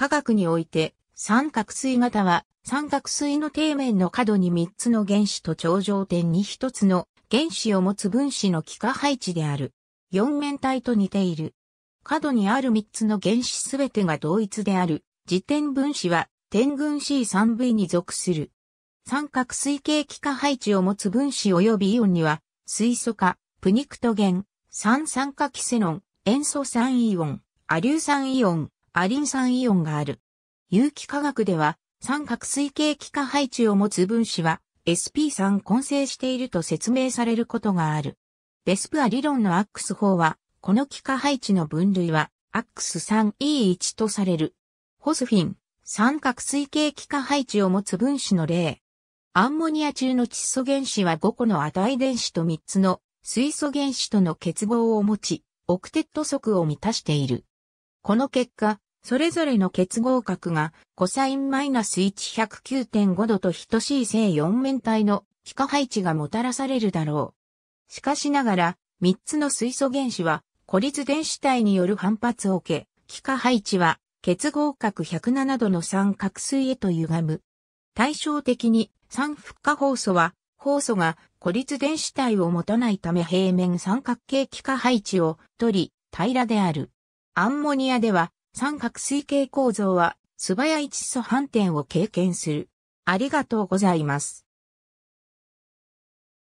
科学において、三角錐型は、三角錐の底面の角に3つの原子と頂上点に1つの原子を持つ分子の幾何配置である。四面体と似ている。角にある3つの原子すべてが同一である。自点分子は、点群 C3V に属する。三角錐形幾何配置を持つ分子及びイオンには、水素化、プニクトゲン、三酸化キセノン、塩素酸イオン、アリュー酸イオン、アリン酸イオンがある。有機化学では、三角水系気化配置を持つ分子は SP3 混成していると説明されることがある。ベスプア理論のアックス法は、この気化配置の分類はアックス3 e 1とされる。ホスフィン、三角水系気化配置を持つ分子の例。アンモニア中の窒素原子は5個の値電子と3つの水素原子との結合を持ち、オクテット則を満たしている。この結果、それぞれの結合角が、コサインマイナス109.5度と等しい正四面体の気化配置がもたらされるだろう。しかしながら、3つの水素原子は、孤立電子体による反発を受け、気化配置は、結合角107度の三角錐へと歪む。対照的に、三負化法素は、法素が孤立電子体を持たないため平面三角形気化配置を取り、平らである。アンモニアでは三角水形構造は素早い窒素反転を経験する。ありがとうございます。